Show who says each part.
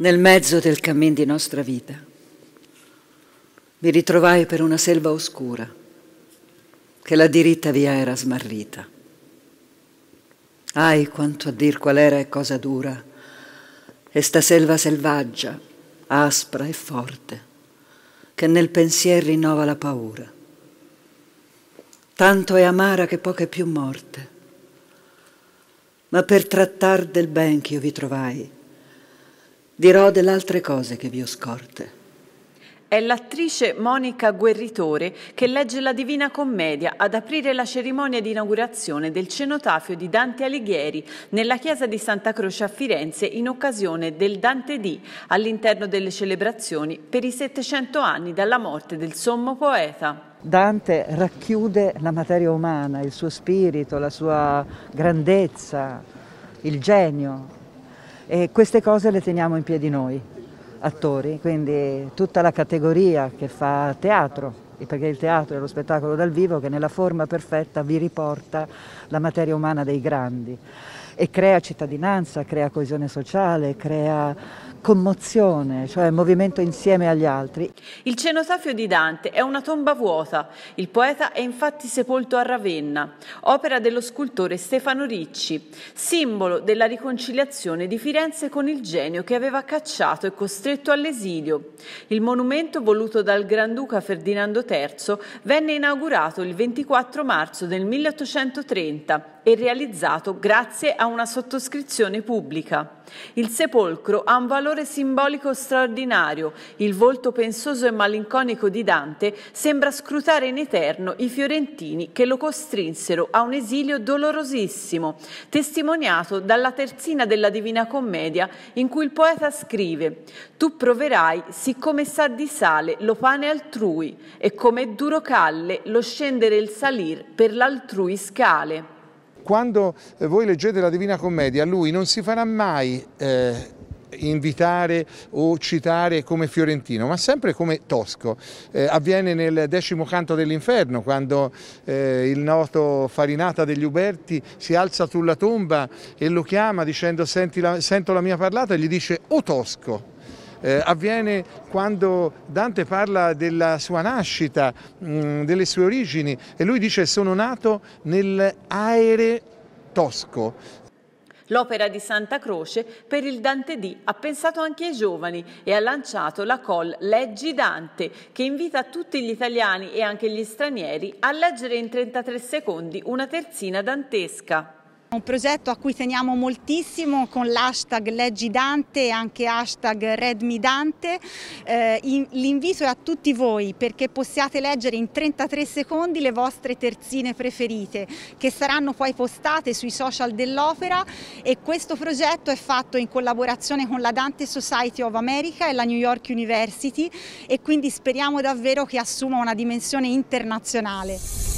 Speaker 1: nel mezzo del cammin di nostra vita, mi ritrovai per una selva oscura, che la diritta via era smarrita. Ai quanto a dir qual era e cosa dura, e sta selva selvaggia, aspra e forte, che nel pensier rinnova la paura. Tanto è amara che poche più morte, ma per trattar del ben che io vi trovai, dirò delle altre cose che vi ho scorte.
Speaker 2: È l'attrice Monica Guerritore che legge la Divina Commedia ad aprire la cerimonia di inaugurazione del cenotafio di Dante Alighieri nella chiesa di Santa Croce a Firenze in occasione del Dante D all'interno delle celebrazioni per i 700 anni dalla morte del sommo poeta.
Speaker 1: Dante racchiude la materia umana, il suo spirito, la sua grandezza, il genio e queste cose le teniamo in piedi noi, attori, quindi tutta la categoria che fa teatro, perché il teatro è lo spettacolo dal vivo che nella forma perfetta vi riporta la materia umana dei grandi e crea cittadinanza, crea coesione sociale, crea commozione, cioè movimento insieme agli altri.
Speaker 2: Il cenotafio di Dante è una tomba vuota. Il poeta è infatti sepolto a Ravenna, opera dello scultore Stefano Ricci, simbolo della riconciliazione di Firenze con il genio che aveva cacciato e costretto all'esilio. Il monumento voluto dal Granduca Ferdinando III venne inaugurato il 24 marzo del 1830 e realizzato grazie a una sottoscrizione pubblica. Il sepolcro ha un valore simbolico straordinario. Il volto pensoso e malinconico di Dante sembra scrutare in eterno i fiorentini che lo costrinsero a un esilio dolorosissimo, testimoniato dalla terzina della Divina Commedia in cui il poeta scrive «Tu proverai, siccome sa di sale lo pane altrui e come duro calle lo scendere e il salir per l'altrui scale»
Speaker 3: quando eh, voi leggete la Divina Commedia, lui non si farà mai eh, invitare o citare come fiorentino, ma sempre come tosco. Eh, avviene nel decimo canto dell'inferno, quando eh, il noto Farinata degli Uberti si alza sulla tomba e lo chiama dicendo sento la mia parlata e gli dice o tosco eh, avviene quando Dante parla della sua nascita, mh, mm, delle sue origini e lui dice sono nato nell'aere tosco.
Speaker 2: L'opera di Santa Croce per il Dante D ha pensato anche ai giovani e ha lanciato la call Leggi Dante, che invita tutti gli italiani e anche gli stranieri a leggere in 33 secondi una terzina dantesca.
Speaker 4: Un progetto a cui teniamo moltissimo con l'hashtag Leggi Dante e anche hashtag Redmi Dante. Eh, L'invito è a tutti voi perché possiate leggere in 33 secondi le vostre terzine preferite che saranno poi postate sui social dell'opera e questo progetto è fatto in collaborazione con la Dante Society of America e la New York University e quindi speriamo davvero che assuma una dimensione internazionale.